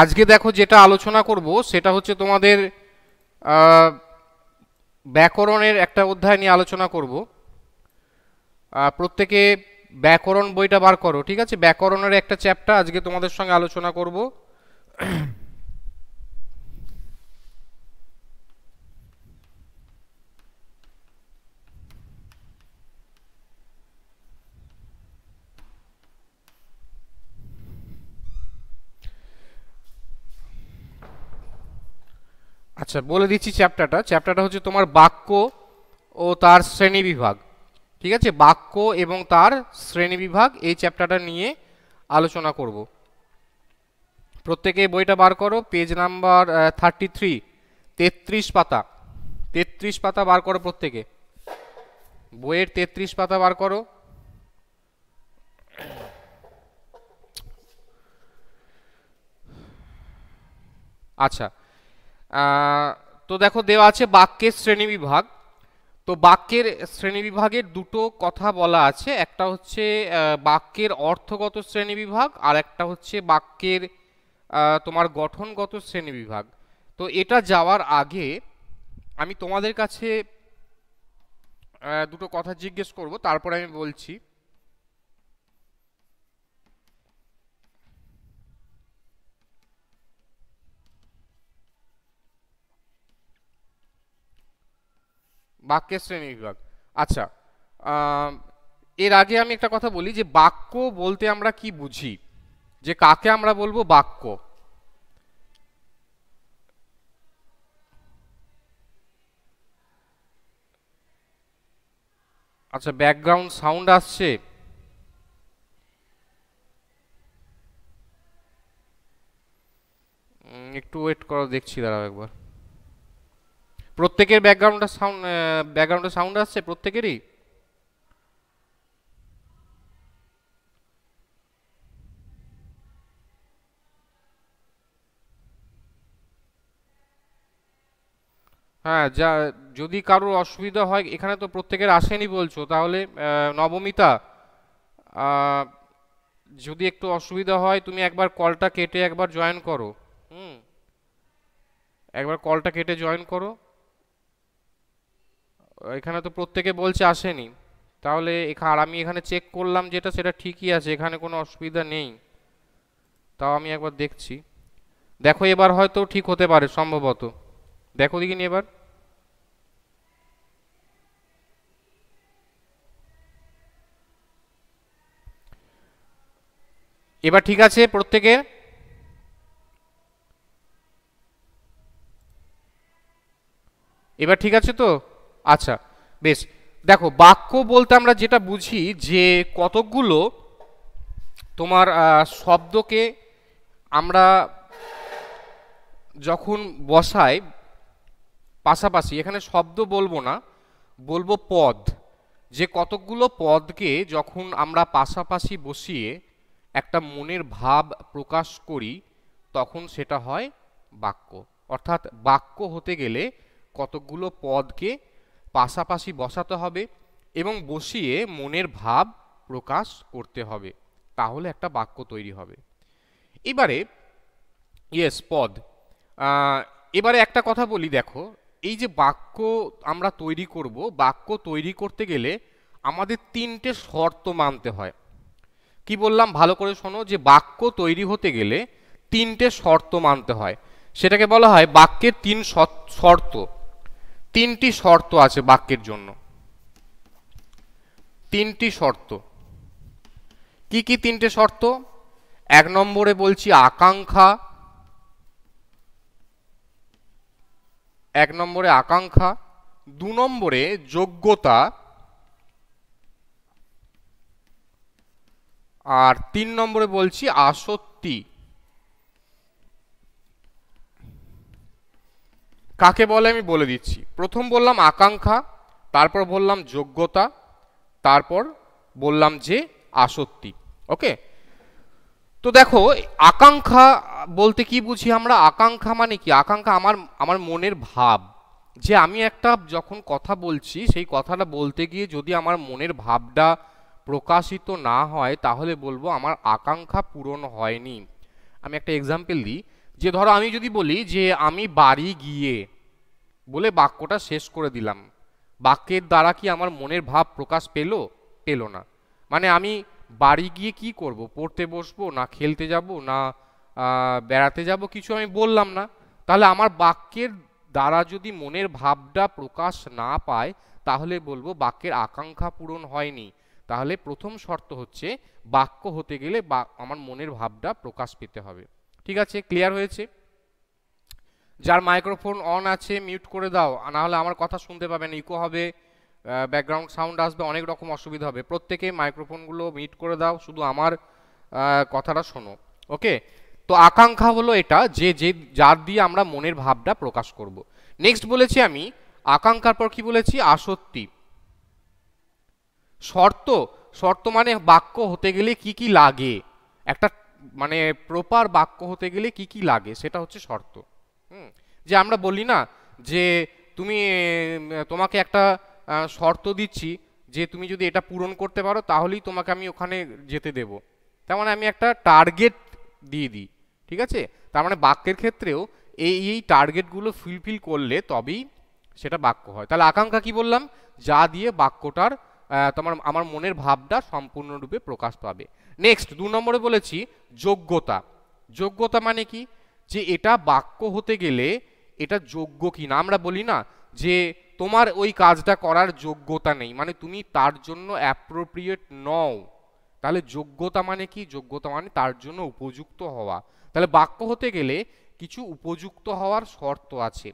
আজকে দেখো যেটা আলোচনা করব সেটা হচ্ছে তোমাদের ব্যাকরণের একটা অধ্যায় নিয়ে আলোচনা করব প্রত্যেকে ব্যাকরণ বইটা বার করো ঠিক আছে ব্যাকরণের একটা চ্যাপ্টার আজকে তোমাদের সঙ্গে আলোচনা করব আচ্ছা বলে দিচ্ছি চ্যাপ্টারটা চ্যাপ্টারটা হচ্ছে তোমার বাক্য ও তার শ্রেণী বিভাগ ঠিক আছে বাক্য এবং তার শ্রেণী বিভাগ এই চ্যাপ্টারটা নিয়ে আলোচনা করব প্রত্যেকে বইটা বার করো পেজ নাম্বার থার্টি থ্রি তেত্রিশ পাতা তেত্রিশ পাতা বার করো প্রত্যেকে বইয়ের তেত্রিশ পাতা বার করো আচ্ছা তো দেখো দেওয়া আছে বাক্যের শ্রেণী বিভাগ তো বাক্যের শ্রেণী বিভাগের দুটো কথা বলা আছে একটা হচ্ছে বাক্যের অর্থগত শ্রেণী বিভাগ আর একটা হচ্ছে বাক্যের তোমার গঠনগত শ্রেণী বিভাগ তো এটা যাওয়ার আগে আমি তোমাদের কাছে দুটো কথা জিজ্ঞেস করব তারপরে আমি বলছি বাক্যের শ্রেণী বিভাগ আচ্ছা এর আগে আমি একটা কথা বলি যে বাক্য বলতে আমরা কি বুঝি যে কাকে আমরা বলবো বাক্য আচ্ছা ব্যাকগ্রাউন্ড সাউন্ড আসছে একটু ওয়েট করো দেখছি দাঁড়াও একবার প্রত্যেকের ব্যাকগ্রাউন্ডটা সাউন্ড ব্যাকগ্রাউন্ডে সাউন্ড আসছে প্রত্যেকেরই হ্যাঁ যা যদি কারোর অসুবিধা হয় এখানে তো প্রত্যেকের আসেনি বলছো তাহলে নবমিতা যদি একটু অসুবিধা হয় তুমি একবার কলটা কেটে একবার জয়েন করো হুম একবার কলটা কেটে জয়েন করো এখানে তো প্রত্যেকে বলছে আসেনি তাহলে আর আমি এখানে চেক করলাম যেটা সেটা ঠিকই আছে এখানে কোনো অসুবিধা নেই তাও আমি একবার দেখছি দেখো এবার হয়তো ঠিক হতে পারে সম্ভবত দেখো দেখিনি এবার এবার ঠিক আছে প্রত্যেকে এবার ঠিক আছে তো আচ্ছা বেশ দেখো বাক্য বলতে আমরা যেটা বুঝি যে কতকগুলো তোমার শব্দকে আমরা যখন বসাই পাশাপাশি এখানে শব্দ বলবো না বলবো পদ যে কতকগুলো পদকে যখন আমরা পাশাপাশি বসিয়ে একটা মনের ভাব প্রকাশ করি তখন সেটা হয় বাক্য অর্থাৎ বাক্য হতে গেলে কতকগুলো পদকে পাশাপাশি বসাতে হবে এবং বসিয়ে মনের ভাব প্রকাশ করতে হবে তাহলে একটা বাক্য তৈরি হবে এবারে ইয়েস পদ এবারে একটা কথা বলি দেখো এই যে বাক্য আমরা তৈরি করব বাক্য তৈরি করতে গেলে আমাদের তিনটে শর্ত মানতে হয় কি বললাম ভালো করে শোনো যে বাক্য তৈরি হতে গেলে তিনটে শর্ত মানতে হয় সেটাকে বলা হয় বাক্যের তিন শর্ত তিনটি শর্ত আছে বাক্যের জন্য তিনটি শর্ত কি কি তিনটে শর্ত এক নম্বরে বলছি আকাঙ্ক্ষা এক নম্বরে আকাঙ্ক্ষা দু নম্বরে যোগ্যতা আর তিন নম্বরে বলছি আসত্তি কাকে বলে আমি বলে দিচ্ছি প্রথম বললাম আকাঙ্ক্ষা তারপর বললাম যোগ্যতা তারপর বললাম যে আসক্তি ওকে তো দেখো আকাঙ্ক্ষা বলতে কি বুঝি আমরা আকাঙ্ক্ষা মানে কি আকাঙ্ক্ষা আমার আমার মনের ভাব যে আমি একটা যখন কথা বলছি সেই কথাটা বলতে গিয়ে যদি আমার মনের ভাবটা প্রকাশিত না হয় তাহলে বলবো আমার আকাঙ্ক্ষা পূরণ হয়নি আমি একটা এক্সাম্পল দিই যে ধরো আমি যদি বলি যে আমি বাড়ি গিয়ে বলে বাক্যটা শেষ করে দিলাম বাক্যের দ্বারা কি আমার মনের ভাব প্রকাশ পেল পেল না মানে আমি বাড়ি গিয়ে কি করব পড়তে বসবো না খেলতে যাব না বেড়াতে যাব কিছু আমি বললাম না তাহলে আমার বাক্যের দ্বারা যদি মনের ভাবটা প্রকাশ না পায় তাহলে বলবো বাক্যের আকাঙ্ক্ষা পূরণ হয়নি তাহলে প্রথম শর্ত হচ্ছে বাক্য হতে গেলে বা আমার মনের ভাবটা প্রকাশ পেতে হবে ঠিক আছে ক্লিয়ার হয়েছে যার মাইক্রোফোন অন আছে মিউট করে দাও না হলে আমার কথা শুনতে পাবেন ইকো হবে ব্যাকগ্রাউন্ড সাউন্ড আসবে অনেক রকম অসুবিধা হবে প্রত্যেকে মাইক্রোফোনগুলো মিউট করে দাও শুধু আমার কথাটা শোনো ওকে তো আকাঙ্ক্ষা হলো এটা যে যে যার দিয়ে আমরা মনের ভাবটা প্রকাশ করব নেক্সট বলেছি আমি আকাঙ্ক্ষার পর কি বলেছি আসত্তি শর্ত শর্ত মানে বাক্য হতে গেলে কি কি লাগে একটা মানে প্রপার বাক্য হতে গেলে কি কি লাগে সেটা হচ্ছে শর্ত হুম যে আমরা বলি না যে তুমি তোমাকে একটা শর্ত দিচ্ছি যে তুমি যদি এটা পূরণ করতে পারো তাহলেই তোমাকে আমি ওখানে যেতে দেব তার মানে আমি একটা টার্গেট দিয়ে দিই ঠিক আছে তার মানে বাক্যের ক্ষেত্রেও এই এই টার্গেটগুলো ফুলফিল করলে তবেই সেটা বাক্য হয় তাহলে আকাঙ্ক্ষা কি বললাম যা দিয়ে বাক্যটার তোমার আমার মনের ভাবটা সম্পূর্ণরূপে প্রকাশ পাবে নেক্সট দু নম্বরে বলেছি যোগ্যতা যোগ্যতা মানে কি যে এটা বাক্য হতে গেলে এটা যোগ্য কি না আমরা বলি না যে তোমার ওই কাজটা করার যোগ্যতা নেই মানে তুমি তার জন্য অ্যাপ্রোপ্রিয়েট নও তাহলে যোগ্যতা মানে কি যোগ্যতা মানে তার জন্য উপযুক্ত হওয়া তাহলে বাক্য হতে গেলে কিছু উপযুক্ত হওয়ার শর্ত আছে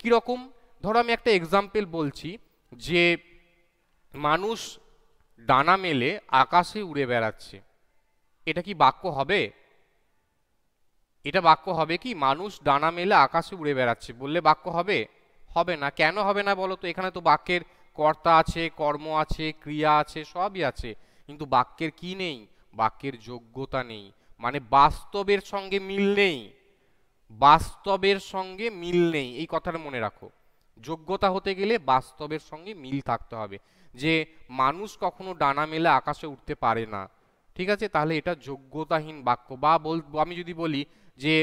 কীরকম ধরো আমি একটা এক্সাম্পল বলছি যে মানুষ ডানা মেলে আকাশে উড়ে বেড়াচ্ছে এটা কি বাক্য হবে এটা বাক্য হবে কি মানুষ ডানা মেলে আকাশে উড়ে বেড়াচ্ছে বললে বাক্য হবে হবে না কেন হবে না বলো তো এখানে তো বাক্যের কর্তা আছে কর্ম আছে ক্রিয়া আছে সবই আছে কিন্তু বাক্যের কি নেই বাক্যের যোগ্যতা নেই মানে বাস্তবের সঙ্গে মিল নেই বাস্তবের সঙ্গে মিল নেই এই কথাটা মনে রাখো যোগ্যতা হতে গেলে বাস্তবের সঙ্গে মিল থাকতে হবে যে মানুষ কখনো ডানা মেলে আকাশে উঠতে পারে না ঠিক আছে তাহলে এটা যোগ্যতাহীন বাক্য বা বল আমি যদি বলি যে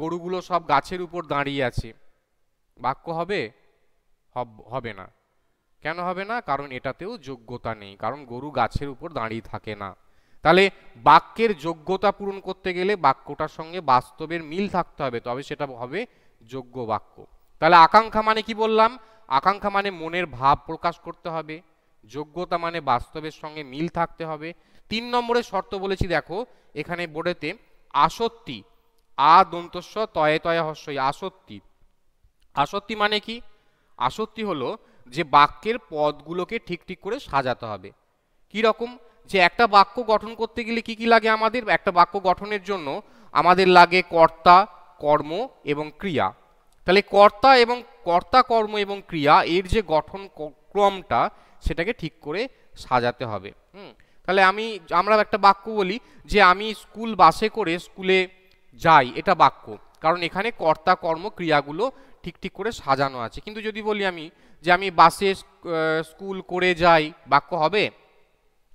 গরুগুলো সব গাছের উপর দাঁড়িয়ে আছে বাক্য হবে হবে না কেন হবে না কারণ এটাতেও যোগ্যতা নেই কারণ গরু গাছের উপর দাঁড়িয়ে থাকে না তাহলে বাক্যের যোগ্যতা পূরণ করতে গেলে বাক্যটার সঙ্গে বাস্তবের মিল থাকতে হবে তবে সেটা হবে যোগ্য বাক্য তাহলে আকাঙ্ক্ষা মানে কি বললাম আকাঙ্ক্ষা মানে মনের ভাব প্রকাশ করতে হবে যোগ্যতা মানে বাস্তবের সঙ্গে মিল থাকতে হবে তিন নম্বরের শর্ত বলেছি দেখো এখানে বোর্ডেতে আসত্তি আ দন্তস্ব তয়ে তয়ে হস্যই আসত্তি আসত্তি মানে কি আসত্তি হলো যে বাক্যের পদগুলোকে ঠিক ঠিক করে সাজাতে হবে কি রকম যে একটা বাক্য গঠন করতে গেলে কি কি লাগে আমাদের একটা বাক্য গঠনের জন্য আমাদের লাগে কর্তা কর্ম এবং ক্রিয়া তাহলে কর্তা এবং কর্তা কর্ম এবং ক্রিয়া এর যে গঠন ক্রমটা সেটাকে ঠিক করে সাজাতে হবে হুম তাহলে আমি আমরা একটা বাক্য বলি যে আমি স্কুল বাসে করে স্কুলে যাই এটা বাক্য কারণ এখানে কর্তা কর্ম ক্রিয়াগুলো ঠিক ঠিক করে সাজানো আছে কিন্তু যদি বলি আমি যে আমি বাসে স্কুল করে যাই বাক্য হবে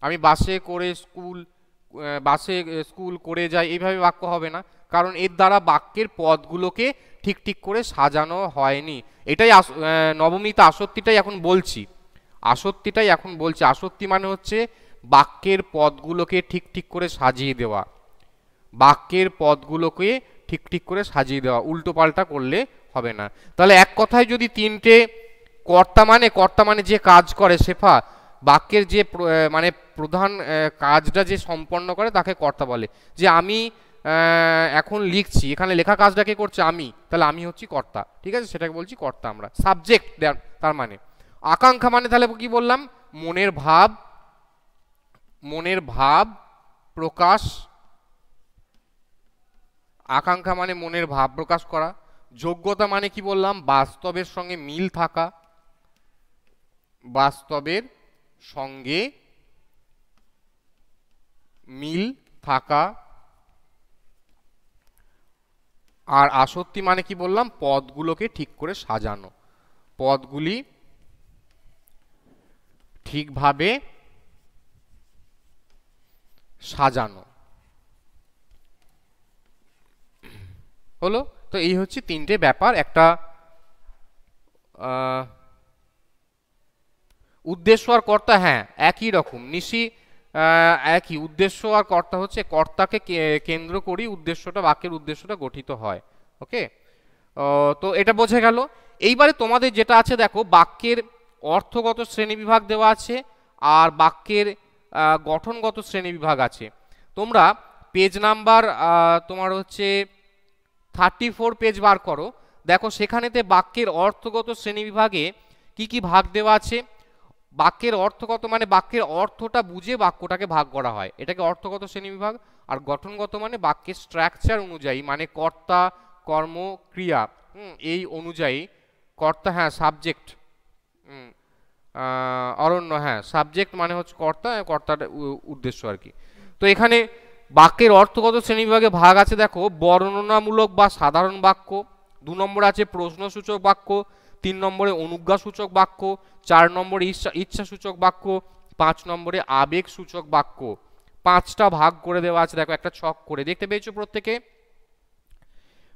আমি বাসে করে স্কুল বাসে স্কুল করে যাই এইভাবে বাক্য হবে না কারণ এর দ্বারা বাক্যের পদগুলোকে ঠিক ঠিক করে সাজানো হয়নি এটাই নবমীতে আসত্তিটাই এখন বলছি আসত্তিটাই এখন বলছি আসত্তি মানে হচ্ছে বাক্যের পদগুলোকে ঠিক ঠিক করে সাজিয়ে দেওয়া বাক্যের পদগুলোকে ঠিক ঠিক করে সাজিয়ে দেওয়া উল্টোপাল্টা করলে হবে না তাহলে এক কথায় যদি তিনটে কর্তা মানে কর্তা মানে যে কাজ করে শেফা বাক্যের যে মানে প্রধান কাজটা যে সম্পন্ন করে তাকে কর্তা বলে যে আমি এখন লিখছি এখানে লেখা কাজটাকে করছে আমি তাহলে আমি হচ্ছি কর্তা ঠিক আছে সেটাকে বলছি কর্তা আমরা সাবজেক্ট তার মানে আকাঙ্ক্ষা মানে তাহলে কি বললাম মনের ভাব মনের ভাব প্রকাশ আকাঙ্ক্ষা মানে মনের ভাব প্রকাশ করা যোগ্যতা মানে কি বললাম বাস্তবের সঙ্গে মিল থাকা বাস্তবের সঙ্গে মিল থাকা আর আসক্তি মানে কি বললাম পদগুলোকে ঠিক করে সাজানো পদগুলি ঠিকভাবে সাজানো হলো তো এই হচ্ছে তিনটে ব্যাপার একটা উদ্দেশ্য আর কর্তা হ্যাঁ একই রকম নিশি একই উদ্দেশ্য আর কর্তা হচ্ছে কর্তাকে কেন্দ্র করি উদ্দেশ্যটা বাক্যের উদ্দেশ্যটা গঠিত হয় ওকে তো এটা বোঝা গেল এইবারে তোমাদের যেটা আছে দেখো বাক্যের অর্থগত শ্রেণী বিভাগ দেওয়া আছে আর বাক্যের গঠনগত শ্রেণী বিভাগ আছে তোমরা পেজ নাম্বার তোমার হচ্ছে থার্টি ফোর পেজ বার করো দেখো সেখানেতে বাক্যের অর্থগত শ্রেণী বিভাগে কি কি ভাগ দেওয়া আছে বাক্যের অর্থগত মানে বাক্যের অর্থটা বুঝে বাক্যটাকে ভাগ করা হয় এটাকে অর্থগত শ্রেণীবিভাগ আর গঠনগত মানে বাক্যের স্ট্রাকচার অনুযায়ী মানে কর্তা কর্ম ক্রিয়া এই অনুযায়ী কর্তা হ্যাঁ সাবজেক্ট অরণ্য হ্যাঁ সাবজেক্ট মানে হচ্ছে কর্তা হ্যাঁ, কর্তার উদ্দেশ্য আর কি তো এখানে বাক্যের অর্থগত শ্রেণীবিভাগে ভাগ আছে দেখো বর্ণনামূলক বা সাধারণ বাক্য দু নম্বর আছে প্রশ্নসূচক বাক্য তিন নম্বরে অনুজ্ঞাসূচক বাক্য চার নম্বরে ইচ্ছা ইচ্ছাসূচক বাক্য পাঁচ নম্বরে আবেগসূচক বাক্য পাঁচটা ভাগ করে দেওয়া আছে দেখো একটা ছক করে দেখতে পেয়েছো প্রত্যেকে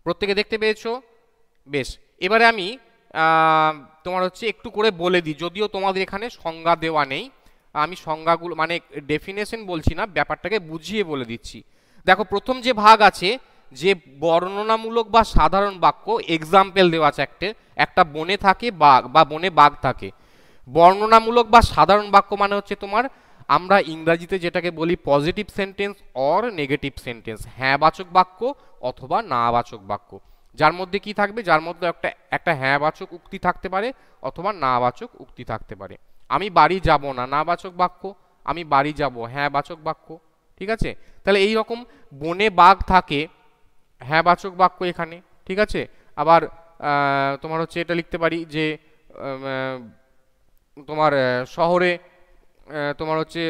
প্রত্যেকে দেখতে পেয়েছো বেশ এবারে আমি তোমার হচ্ছে একটু করে বলে দিই যদিও তোমাদের এখানে সংজ্ঞা দেওয়া নেই আমি সংজ্ঞাগুলো মানে ডেফিনেশন বলছি না ব্যাপারটাকে বুঝিয়ে বলে দিচ্ছি দেখো প্রথম যে ভাগ আছে যে বর্ণনামূলক বা সাধারণ বাক্য এক্সাম্পল দেওয়া আছে একটা একটা বনে থাকে বাঘ বা বনে বাঘ থাকে বর্ণনামূলক বা সাধারণ বাক্য মানে হচ্ছে তোমার আমরা ইংরাজিতে যেটাকে বলি positive sentence or negative sentence বাচক বাক্য অথবা নাবাচক বাক্য যার মধ্যে কি থাকবে যার মধ্যে একটা একটা হ্যাঁ বাচক উক্তি থাকতে পারে অথবা নাবাচক উক্তি থাকতে পারে আমি বাড়ি যাব না নাবাচক বাক্য আমি বাড়ি যাব হ্যাঁ বাচক বাক্য ঠিক আছে তাহলে এই রকম বনে বাঘ থাকে হ্যাঁ বাচক বাক্য এখানে ঠিক আছে আবার তোমার হচ্ছে এটা লিখতে পারি যে তোমার শহরে তোমার হচ্ছে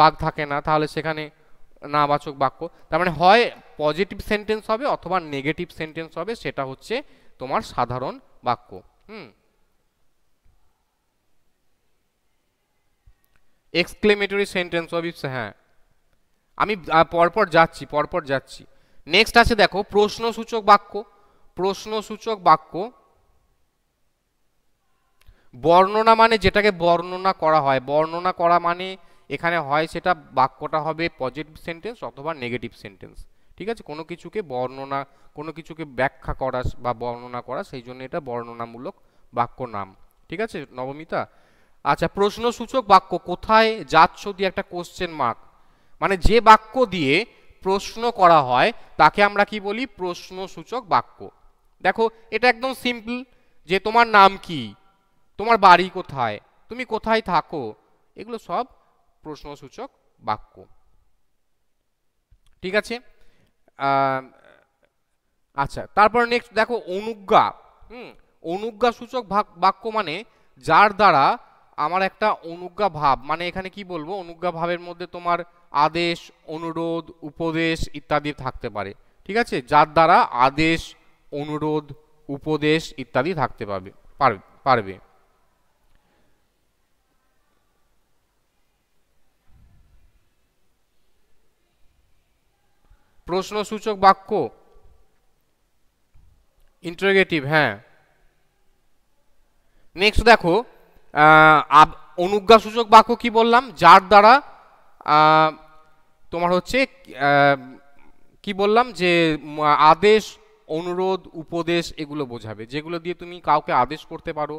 বাঘ থাকে না তাহলে সেখানে না বাচক বাক্য তার মানে হয় পজিটিভ সেন্টেন্স হবে অথবা নেগেটিভ সেন্টেন্স হবে সেটা হচ্ছে তোমার সাধারণ বাক্য হুম এক্সক্লেমেটরি সেন্টেন্স অফ হ্যাঁ আমি পরপর যাচ্ছি পরপর যাচ্ছি নেক্সট আছে দেখো প্রশ্নসূচক বাক্য প্রশ্নসূচক বাক্য বর্ণনা মানে যেটাকে বর্ণনা করা হয় বর্ণনা করা মানে এখানে হয় সেটা বাক্যটা হবে পজিটিভ সেন্টেন্স অথবা নেগেটিভ সেন্টেন্স ঠিক আছে কোনো কিছুকে বর্ণনা কোনো কিছুকে ব্যাখ্যা করা বা বর্ণনা করা সেই জন্য এটা বর্ণনামূলক বাক্য নাম ঠিক আছে নবমিতা আচ্ছা প্রশ্নসূচক বাক্য কোথায় যাচ্ছ দিয়ে একটা কোশ্চেন মার্ক মানে যে বাক্য দিয়ে প্রশ্ন করা হয় তাকে আমরা কি বলি প্রশ্নসূচক বাক্য দেখো এটা একদম সিম্পল যে তোমার নাম কি তোমার বাড়ি কোথায় তুমি কোথায় থাকো এগুলো সব প্রশ্নসূচক বাক্য ঠিক আছে আচ্ছা তারপর নেক্সট দেখো অনুজ্ঞা হুম অনুজ্ঞাসূচক বাক্য মানে যার দ্বারা আমার একটা অনুজ্ঞা ভাব মানে এখানে কি বলবো অনুজ্ঞা ভাবের মধ্যে তোমার আদেশ অনুরোধ উপদেশ ইত্যাদি থাকতে পারে ঠিক আছে যার দ্বারা আদেশ অনুরোধ উপদেশ ইত্যাদি থাকতে পারবে পারবে প্রশ্নসূচক বাক্য ইন্টারগেটিভ হ্যাঁ নেক্সট দেখো অনুজ্ঞাসূচক বাক্য কি বললাম যার দ্বারা তোমার হচ্ছে কি বললাম যে আদেশ অনুরোধ উপদেশ এগুলো বোঝাবে যেগুলো দিয়ে তুমি কাউকে আদেশ করতে পারো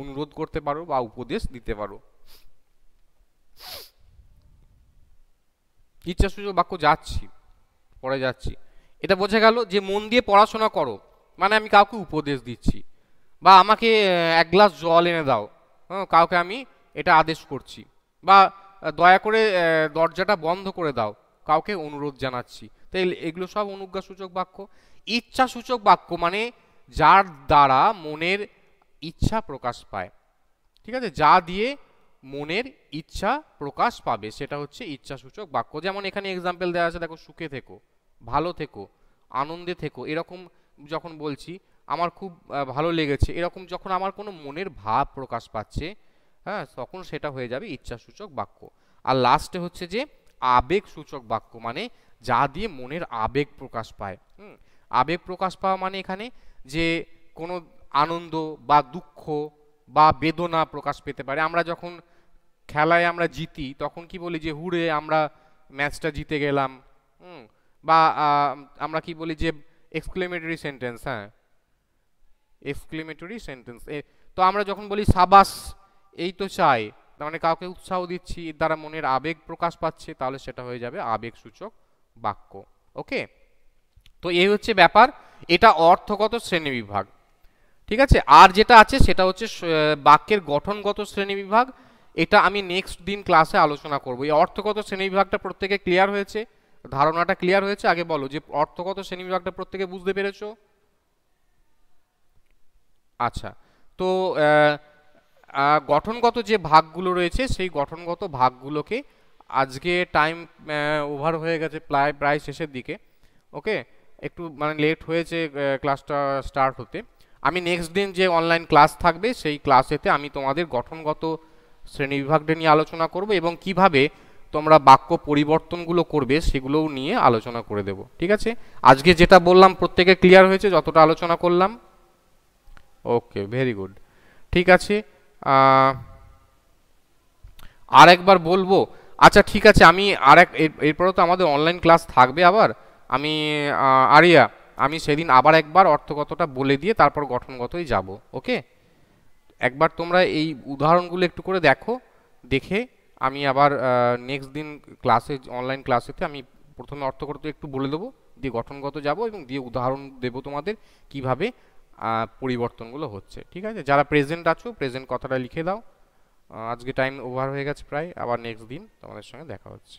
অনুরোধ করতে পারো বা উপদেশ দিতে পারো ইচ্ছাসূচক বাক্য যাচ্ছি পরে যাচ্ছি এটা বোঝা গেল যে মন দিয়ে পড়াশোনা করো মানে আমি কাউকে উপদেশ দিচ্ছি বা আমাকে এক গ্লাস জল এনে দাও কাউকে আমি এটা আদেশ করছি বা দয়া করে দরজাটা বন্ধ করে দাও কাউকে অনুরোধ জানাচ্ছি তাই এগুলো সব অনুজ্ঞাসূচক বাক্য ইচ্ছাসূচক বাক্য মানে যার দ্বারা মনের ইচ্ছা প্রকাশ পায় ঠিক আছে যা দিয়ে মনের ইচ্ছা প্রকাশ পাবে সেটা হচ্ছে ইচ্ছাসূচক বাক্য যেমন এখানে এক্সাম্পল দেওয়া আছে দেখো সুখে থেকো ভালো থেকো আনন্দে থেকো এরকম যখন বলছি আমার খুব ভালো লেগেছে এরকম যখন আমার কোনো মনের ভাব প্রকাশ পাচ্ছে হ্যাঁ তখন সেটা হয়ে যাবে ইচ্ছাসূচক বাক্য আর লাস্টে হচ্ছে যে আবেগ সূচক বাক্য মানে যা দিয়ে মনের আবেগ প্রকাশ পায় হুম আবেগ প্রকাশ পাওয়া মানে এখানে যে কোনো আনন্দ বা দুঃখ বা বেদনা প্রকাশ পেতে পারে আমরা যখন খেলায় আমরা জিতি তখন কি বলি যে হুড়ে আমরা ম্যাচটা জিতে গেলাম হুম বা আমরা কি বলি যে এক্সক্লেমেটরি সেন্টেন্স হ্যাঁ এক্সক্লেমেটরি সেন্টেন্স তো আমরা যখন বলি সাবাস এই তো চাই তার মানে কাউকে উৎসাহ দিচ্ছি এর দ্বারা মনের আবেগ প্রকাশ পাচ্ছে তাহলে সেটা হয়ে যাবে আবেগ সূচক বাক্য ওকে তো এই হচ্ছে ব্যাপার এটা অর্থগত শ্রেণীবিভাগ ঠিক আছে আর যেটা আছে সেটা হচ্ছে বাক্যের গঠনগত শ্রেণীবিভাগ এটা আমি নেক্সট দিন ক্লাসে আলোচনা করব এই অর্থগত শ্রেণীবিভাগটা প্রত্যেকে ক্লিয়ার হয়েছে ধারণাটা ক্লিয়ার হয়েছে আগে বলো যে অর্থগত শ্রেণীবিভাগটা প্রত্যেকে বুঝতে পেরেছো আচ্ছা তো গঠনগত যে ভাগগুলো রয়েছে সেই গঠনগত ভাগগুলোকে আজকে টাইম ওভার হয়ে গেছে প্রায় প্রায় শেষের দিকে ওকে একটু মানে লেট হয়েছে ক্লাসটা স্টার্ট হতে আমি নেক্সট দিন যে অনলাইন ক্লাস থাকবে সেই ক্লাসেতে আমি তোমাদের গঠনগত শ্রেণী বিভাগটা নিয়ে আলোচনা করব এবং কিভাবে তোমরা বাক্য পরিবর্তনগুলো করবে সেগুলোও নিয়ে আলোচনা করে দেব ঠিক আছে আজকে যেটা বললাম প্রত্যেকে ক্লিয়ার হয়েছে যতটা আলোচনা করলাম ওকে ভেরি গুড ঠিক আছে আর একবার বলবো আচ্ছা ঠিক আছে আমি আর এক এরপরে তো আমাদের অনলাইন ক্লাস থাকবে আবার আমি আরিয়া আমি সেদিন আবার একবার অর্থগতটা বলে দিয়ে তারপর গঠনগতই যাব ওকে একবার তোমরা এই উদাহরণগুলো একটু করে দেখো দেখে আমি আবার নেক্সট দিন ক্লাসে অনলাইন ক্লাসেতে আমি প্রথমে অর্থগত একটু বলে দেবো দিয়ে গঠনগত যাব এবং দিয়ে উদাহরণ দেব তোমাদের কিভাবে পরিবর্তনগুলো হচ্ছে ঠিক আছে যারা প্রেজেন্ট আছো প্রেজেন্ট কথাটা লিখে দাও আজকে টাইম ওভার হয়ে গেছে প্রায় আবার নেক্সট দিন তোমাদের সঙ্গে দেখা হচ্ছে